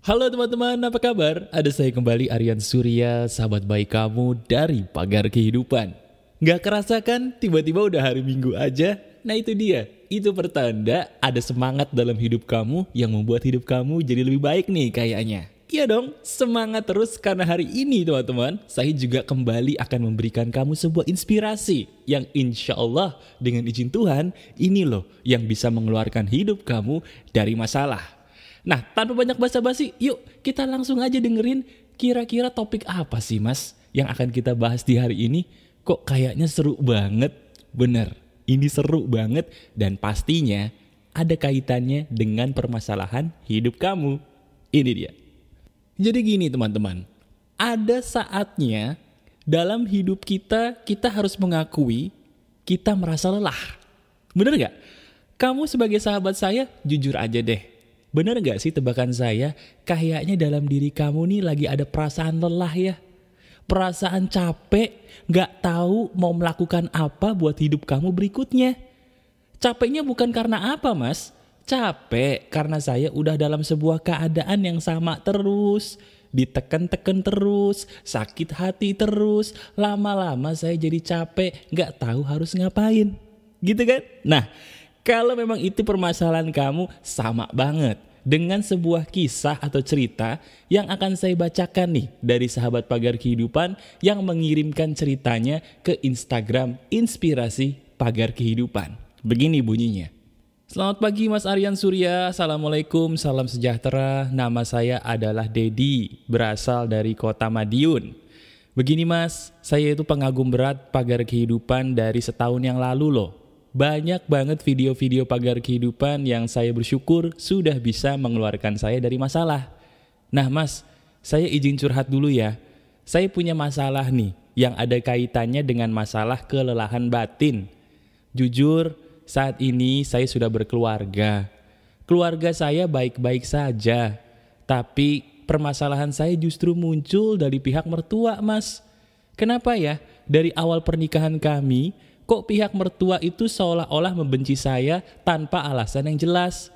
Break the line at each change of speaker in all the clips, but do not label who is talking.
Halo teman-teman, apa kabar? Ada saya kembali Aryan Surya, sahabat baik kamu dari Pagar Kehidupan. Gak kerasa kan? Tiba-tiba udah hari Minggu aja. Nah itu dia, itu pertanda ada semangat dalam hidup kamu yang membuat hidup kamu jadi lebih baik nih kayaknya. Iya dong, semangat terus karena hari ini teman-teman, saya juga kembali akan memberikan kamu sebuah inspirasi yang insya Allah dengan izin Tuhan, ini loh yang bisa mengeluarkan hidup kamu dari masalah. Nah, tanpa banyak basa-basi, yuk kita langsung aja dengerin kira-kira topik apa sih Mas yang akan kita bahas di hari ini. Kok kayaknya seru banget, bener. Ini seru banget dan pastinya ada kaitannya dengan permasalahan hidup kamu. Ini dia. Jadi gini teman-teman, ada saatnya dalam hidup kita, kita harus mengakui kita merasa lelah. Bener gak? Kamu sebagai sahabat saya, jujur aja deh Bener gak sih tebakan saya? Kayaknya dalam diri kamu nih lagi ada perasaan lelah ya. Perasaan capek, gak tahu mau melakukan apa buat hidup kamu berikutnya. Capeknya bukan karena apa mas? Capek karena saya udah dalam sebuah keadaan yang sama terus. Diteken-teken terus, sakit hati terus. Lama-lama saya jadi capek, gak tahu harus ngapain. Gitu kan? Nah, kalau memang itu permasalahan kamu, sama banget dengan sebuah kisah atau cerita yang akan saya bacakan nih dari sahabat pagar kehidupan yang mengirimkan ceritanya ke Instagram inspirasi pagar kehidupan. Begini bunyinya. Selamat pagi Mas Aryan Surya, Assalamualaikum, salam sejahtera, nama saya adalah Dedi, berasal dari kota Madiun. Begini mas, saya itu pengagum berat pagar kehidupan dari setahun yang lalu loh banyak banget video-video pagar kehidupan yang saya bersyukur sudah bisa mengeluarkan saya dari masalah. Nah mas, saya izin curhat dulu ya. Saya punya masalah nih yang ada kaitannya dengan masalah kelelahan batin. Jujur, saat ini saya sudah berkeluarga. Keluarga saya baik-baik saja. Tapi permasalahan saya justru muncul dari pihak mertua mas. Kenapa ya? Dari awal pernikahan kami, Kok pihak mertua itu seolah-olah membenci saya tanpa alasan yang jelas?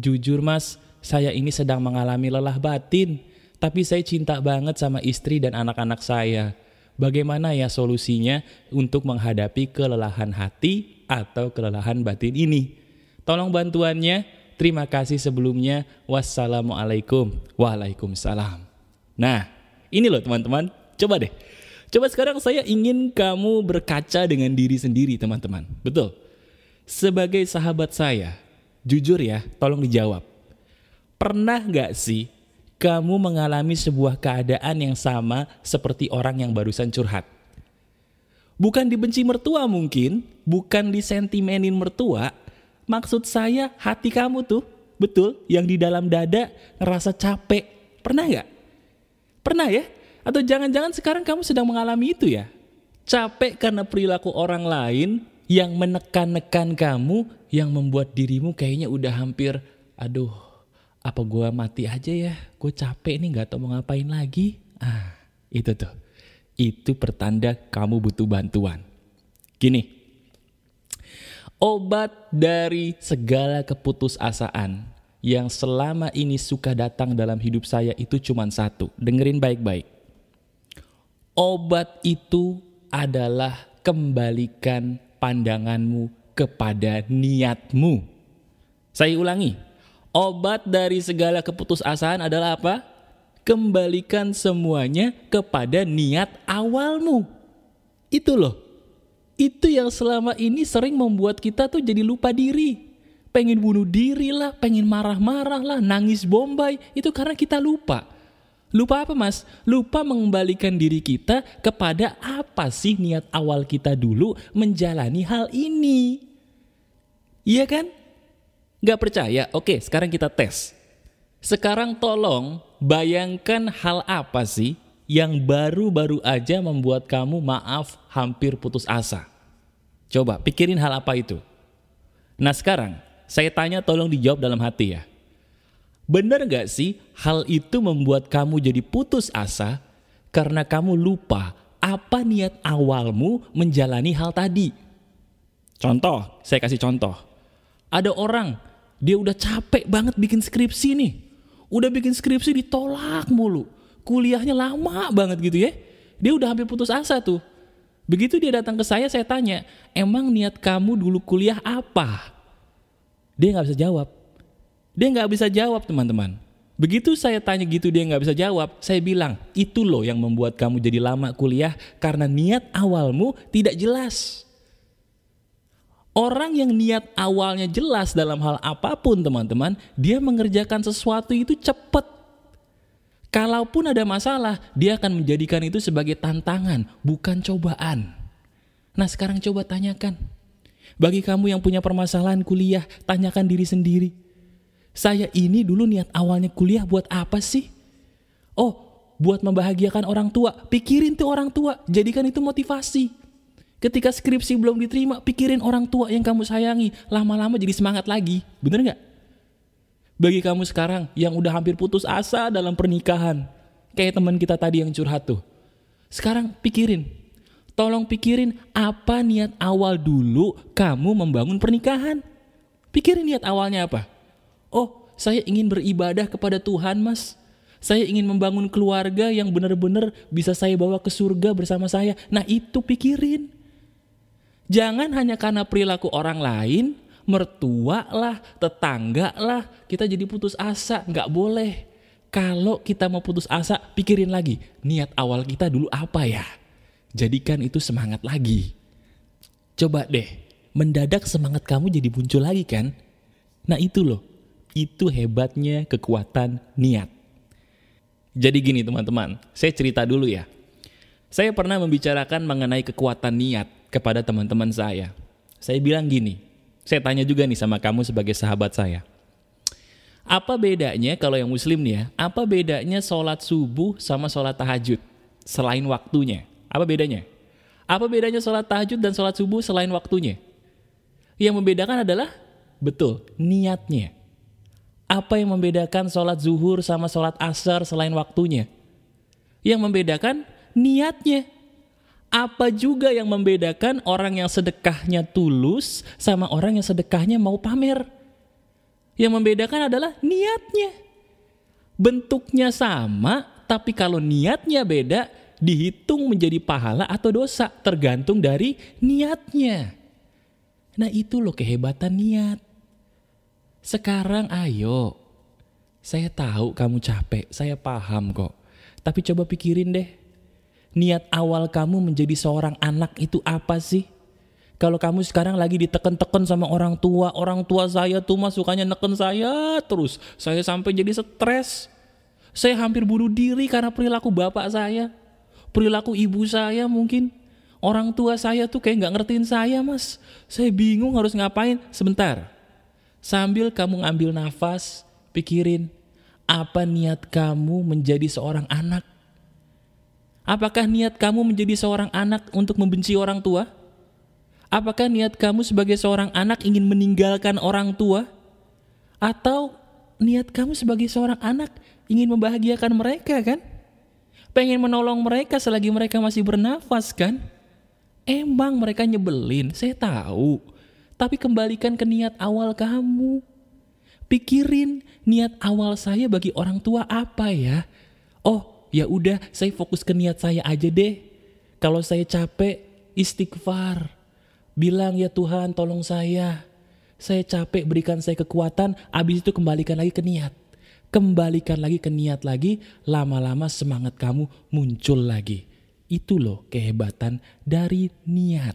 Jujur mas, saya ini sedang mengalami lelah batin, tapi saya cinta banget sama istri dan anak-anak saya. Bagaimana ya solusinya untuk menghadapi kelelahan hati atau kelelahan batin ini? Tolong bantuannya. Terima kasih sebelumnya. Wassalamualaikum. Waalaikumsalam. Nah, ini loh teman-teman. Coba deh Coba sekarang saya ingin kamu berkaca dengan diri sendiri, teman-teman. Betul. Sebagai sahabat saya, jujur ya, tolong dijawab. Pernah gak sih kamu mengalami sebuah keadaan yang sama seperti orang yang barusan curhat? Bukan dibenci mertua mungkin, bukan disentimenin mertua. Maksud saya hati kamu tuh, betul, yang di dalam dada ngerasa capek. Pernah nggak? Pernah ya? Atau jangan-jangan sekarang kamu sedang mengalami itu ya? Capek karena perilaku orang lain yang menekan-nekan kamu yang membuat dirimu kayaknya udah hampir aduh apa gue mati aja ya gue capek nih gak tau mau ngapain lagi ah itu tuh itu pertanda kamu butuh bantuan gini obat dari segala keputusasaan yang selama ini suka datang dalam hidup saya itu cuma satu dengerin baik-baik Obat itu adalah kembalikan pandanganmu kepada niatmu. Saya ulangi, obat dari segala keputusasaan adalah apa? Kembalikan semuanya kepada niat awalmu. Itu loh. Itu yang selama ini sering membuat kita tuh jadi lupa diri. Pengen bunuh diri lah, pengen marah-marah lah, nangis bombay. Itu karena kita lupa Lupa apa mas? Lupa mengembalikan diri kita kepada apa sih niat awal kita dulu menjalani hal ini. Iya kan? Gak percaya? Oke, sekarang kita tes. Sekarang tolong bayangkan hal apa sih yang baru-baru aja membuat kamu maaf hampir putus asa. Coba pikirin hal apa itu. Nah sekarang, saya tanya tolong dijawab dalam hati ya. Benar gak sih hal itu membuat kamu jadi putus asa? Karena kamu lupa apa niat awalmu menjalani hal tadi. Contoh, saya kasih contoh. Ada orang, dia udah capek banget bikin skripsi nih. Udah bikin skripsi ditolak mulu. Kuliahnya lama banget gitu ya. Dia udah hampir putus asa tuh. Begitu dia datang ke saya, saya tanya, emang niat kamu dulu kuliah apa? Dia nggak bisa jawab dia nggak bisa jawab teman-teman. Begitu saya tanya gitu dia nggak bisa jawab, saya bilang itu loh yang membuat kamu jadi lama kuliah karena niat awalmu tidak jelas. Orang yang niat awalnya jelas dalam hal apapun teman-teman, dia mengerjakan sesuatu itu cepat. Kalaupun ada masalah, dia akan menjadikan itu sebagai tantangan, bukan cobaan. Nah sekarang coba tanyakan. Bagi kamu yang punya permasalahan kuliah, tanyakan diri sendiri saya ini dulu niat awalnya kuliah buat apa sih? Oh, buat membahagiakan orang tua. Pikirin tuh orang tua, jadikan itu motivasi. Ketika skripsi belum diterima, pikirin orang tua yang kamu sayangi. Lama-lama jadi semangat lagi. Bener nggak? Bagi kamu sekarang yang udah hampir putus asa dalam pernikahan. Kayak teman kita tadi yang curhat tuh. Sekarang pikirin. Tolong pikirin apa niat awal dulu kamu membangun pernikahan. Pikirin niat awalnya apa oh saya ingin beribadah kepada Tuhan mas. Saya ingin membangun keluarga yang benar-benar bisa saya bawa ke surga bersama saya. Nah itu pikirin. Jangan hanya karena perilaku orang lain, mertua lah, tetangga lah, kita jadi putus asa. Nggak boleh. Kalau kita mau putus asa, pikirin lagi. Niat awal kita dulu apa ya? Jadikan itu semangat lagi. Coba deh, mendadak semangat kamu jadi muncul lagi kan? Nah itu loh, itu hebatnya kekuatan niat. Jadi gini teman-teman, saya cerita dulu ya. Saya pernah membicarakan mengenai kekuatan niat kepada teman-teman saya. Saya bilang gini, saya tanya juga nih sama kamu sebagai sahabat saya. Apa bedanya kalau yang muslim nih ya, apa bedanya sholat subuh sama sholat tahajud selain waktunya? Apa bedanya? Apa bedanya sholat tahajud dan sholat subuh selain waktunya? Yang membedakan adalah, betul, niatnya. Apa yang membedakan sholat zuhur sama sholat asar selain waktunya? Yang membedakan niatnya. Apa juga yang membedakan orang yang sedekahnya tulus sama orang yang sedekahnya mau pamer? Yang membedakan adalah niatnya. Bentuknya sama, tapi kalau niatnya beda, dihitung menjadi pahala atau dosa tergantung dari niatnya. Nah itu loh kehebatan niat. Sekarang ayo. Saya tahu kamu capek, saya paham kok. Tapi coba pikirin deh. Niat awal kamu menjadi seorang anak itu apa sih? Kalau kamu sekarang lagi diteken-teken sama orang tua, orang tua saya tuh masukannya neken saya terus. Saya sampai jadi stres. Saya hampir bunuh diri karena perilaku bapak saya. Perilaku ibu saya mungkin. Orang tua saya tuh kayak nggak ngertiin saya mas. Saya bingung harus ngapain. Sebentar, Sambil kamu ngambil nafas, pikirin apa niat kamu menjadi seorang anak? Apakah niat kamu menjadi seorang anak untuk membenci orang tua? Apakah niat kamu sebagai seorang anak ingin meninggalkan orang tua? Atau niat kamu sebagai seorang anak ingin membahagiakan mereka kan? Pengen menolong mereka selagi mereka masih bernafas kan? Emang mereka nyebelin, saya tahu tapi kembalikan ke niat awal kamu. Pikirin niat awal saya bagi orang tua apa ya? Oh, ya udah saya fokus ke niat saya aja deh. Kalau saya capek, istighfar. Bilang ya Tuhan tolong saya. Saya capek berikan saya kekuatan, Abis itu kembalikan lagi ke niat. Kembalikan lagi ke niat lagi, lama-lama semangat kamu muncul lagi. Itu loh kehebatan dari niat.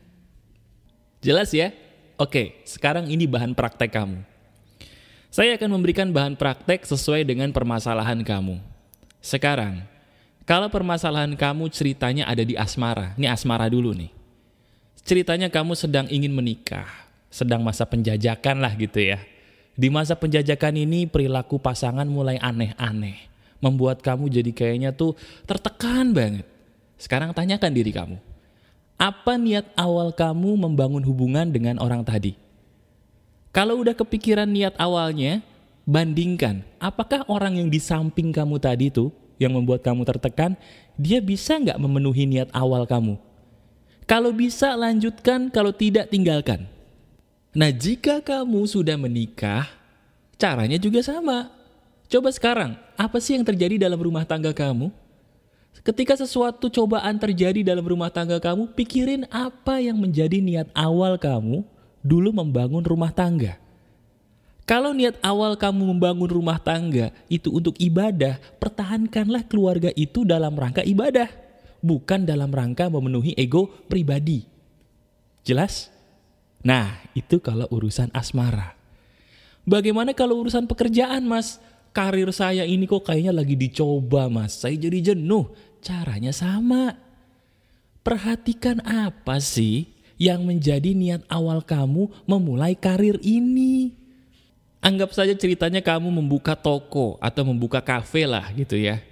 Jelas ya? Oke, sekarang ini bahan praktek kamu. Saya akan memberikan bahan praktek sesuai dengan permasalahan kamu. Sekarang, kalau permasalahan kamu ceritanya ada di asmara, ini asmara dulu nih. Ceritanya kamu sedang ingin menikah, sedang masa penjajakan lah gitu ya. Di masa penjajakan ini perilaku pasangan mulai aneh-aneh. Membuat kamu jadi kayaknya tuh tertekan banget. Sekarang tanyakan diri kamu apa niat awal kamu membangun hubungan dengan orang tadi? Kalau udah kepikiran niat awalnya, bandingkan. Apakah orang yang di samping kamu tadi itu, yang membuat kamu tertekan, dia bisa nggak memenuhi niat awal kamu? Kalau bisa, lanjutkan. Kalau tidak, tinggalkan. Nah, jika kamu sudah menikah, caranya juga sama. Coba sekarang, apa sih yang terjadi dalam rumah tangga kamu? Ketika sesuatu cobaan terjadi dalam rumah tangga kamu, pikirin apa yang menjadi niat awal kamu dulu membangun rumah tangga. Kalau niat awal kamu membangun rumah tangga itu untuk ibadah, pertahankanlah keluarga itu dalam rangka ibadah, bukan dalam rangka memenuhi ego pribadi. Jelas? Nah, itu kalau urusan asmara. Bagaimana kalau urusan pekerjaan, Mas? karir saya ini kok kayaknya lagi dicoba mas, saya jadi jenuh. Caranya sama. Perhatikan apa sih yang menjadi niat awal kamu memulai karir ini. Anggap saja ceritanya kamu membuka toko atau membuka kafe lah gitu ya.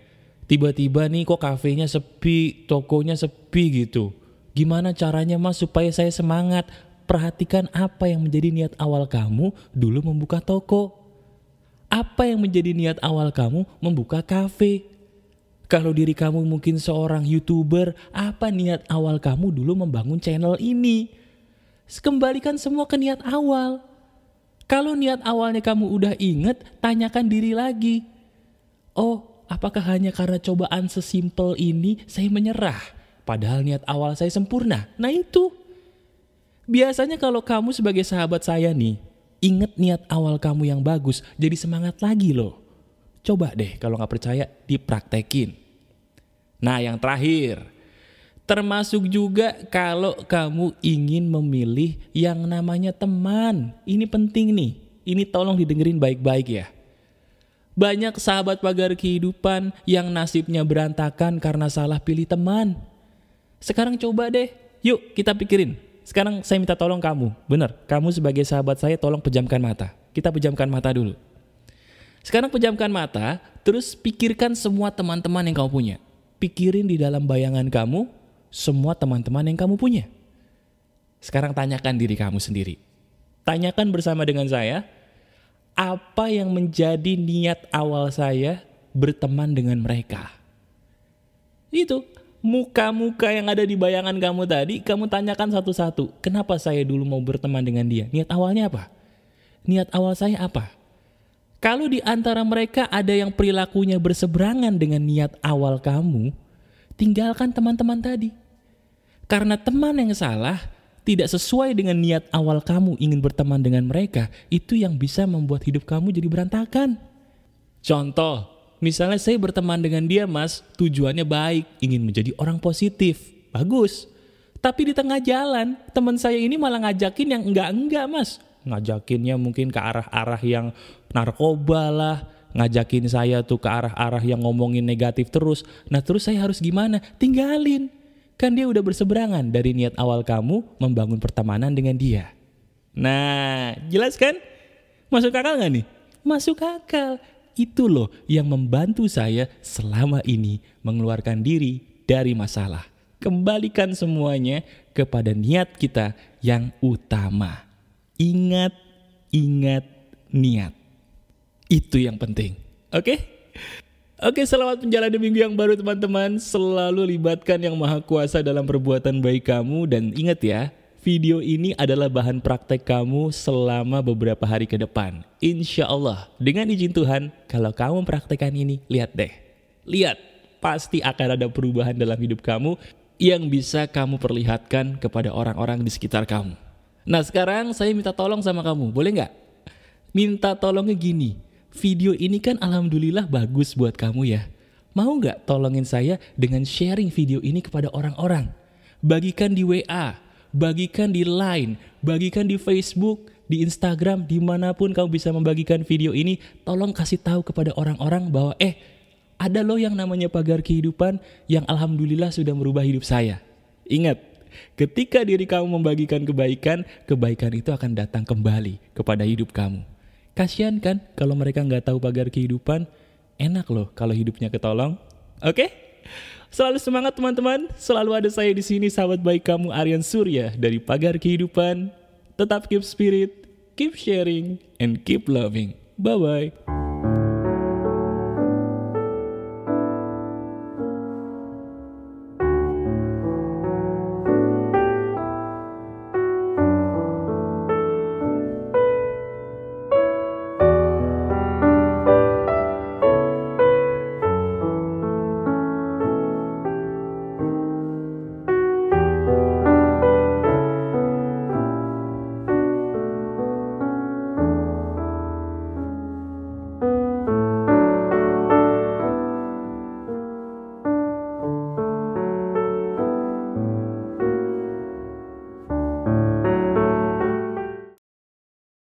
Tiba-tiba nih kok kafenya sepi, tokonya sepi gitu. Gimana caranya mas supaya saya semangat? Perhatikan apa yang menjadi niat awal kamu dulu membuka toko apa yang menjadi niat awal kamu membuka kafe? Kalau diri kamu mungkin seorang YouTuber, apa niat awal kamu dulu membangun channel ini? Kembalikan semua ke niat awal. Kalau niat awalnya kamu udah inget, tanyakan diri lagi. Oh, apakah hanya karena cobaan sesimpel ini saya menyerah? Padahal niat awal saya sempurna. Nah itu. Biasanya kalau kamu sebagai sahabat saya nih, Ingat niat awal kamu yang bagus, jadi semangat lagi loh. Coba deh kalau nggak percaya, dipraktekin. Nah yang terakhir, termasuk juga kalau kamu ingin memilih yang namanya teman. Ini penting nih, ini tolong didengerin baik-baik ya. Banyak sahabat pagar kehidupan yang nasibnya berantakan karena salah pilih teman. Sekarang coba deh, yuk kita pikirin sekarang saya minta tolong kamu. Benar, kamu sebagai sahabat saya tolong pejamkan mata. Kita pejamkan mata dulu. Sekarang pejamkan mata, terus pikirkan semua teman-teman yang kamu punya. Pikirin di dalam bayangan kamu semua teman-teman yang kamu punya. Sekarang tanyakan diri kamu sendiri. Tanyakan bersama dengan saya, apa yang menjadi niat awal saya berteman dengan mereka? Itu muka-muka yang ada di bayangan kamu tadi, kamu tanyakan satu-satu, kenapa saya dulu mau berteman dengan dia? Niat awalnya apa? Niat awal saya apa? Kalau di antara mereka ada yang perilakunya berseberangan dengan niat awal kamu, tinggalkan teman-teman tadi. Karena teman yang salah tidak sesuai dengan niat awal kamu ingin berteman dengan mereka, itu yang bisa membuat hidup kamu jadi berantakan. Contoh, misalnya saya berteman dengan dia mas, tujuannya baik, ingin menjadi orang positif, bagus. Tapi di tengah jalan, teman saya ini malah ngajakin yang enggak-enggak mas. Ngajakinnya mungkin ke arah-arah yang narkoba lah, ngajakin saya tuh ke arah-arah yang ngomongin negatif terus. Nah terus saya harus gimana? Tinggalin. Kan dia udah berseberangan dari niat awal kamu membangun pertemanan dengan dia. Nah, jelas kan? Masuk akal gak nih? Masuk akal itu loh yang membantu saya selama ini mengeluarkan diri dari masalah. Kembalikan semuanya kepada niat kita yang utama. Ingat, ingat niat. Itu yang penting. Oke? Oke, selamat menjalani minggu yang baru teman-teman. Selalu libatkan yang maha kuasa dalam perbuatan baik kamu. Dan ingat ya, video ini adalah bahan praktek kamu selama beberapa hari ke depan. Insya Allah, dengan izin Tuhan, kalau kamu praktekkan ini, lihat deh. Lihat, pasti akan ada perubahan dalam hidup kamu yang bisa kamu perlihatkan kepada orang-orang di sekitar kamu. Nah sekarang saya minta tolong sama kamu, boleh nggak? Minta tolongnya gini, video ini kan alhamdulillah bagus buat kamu ya. Mau nggak tolongin saya dengan sharing video ini kepada orang-orang? Bagikan di WA, bagikan di Line, bagikan di Facebook, di Instagram, dimanapun kamu bisa membagikan video ini, tolong kasih tahu kepada orang-orang bahwa eh ada loh yang namanya pagar kehidupan yang alhamdulillah sudah merubah hidup saya. Ingat, ketika diri kamu membagikan kebaikan, kebaikan itu akan datang kembali kepada hidup kamu. Kasian kan kalau mereka nggak tahu pagar kehidupan, enak loh kalau hidupnya ketolong. Oke? Okay? Selalu semangat teman-teman, selalu ada saya di sini sahabat baik kamu Aryan Surya dari Pagar Kehidupan. Tetap keep spirit, keep sharing, and keep loving. Bye-bye.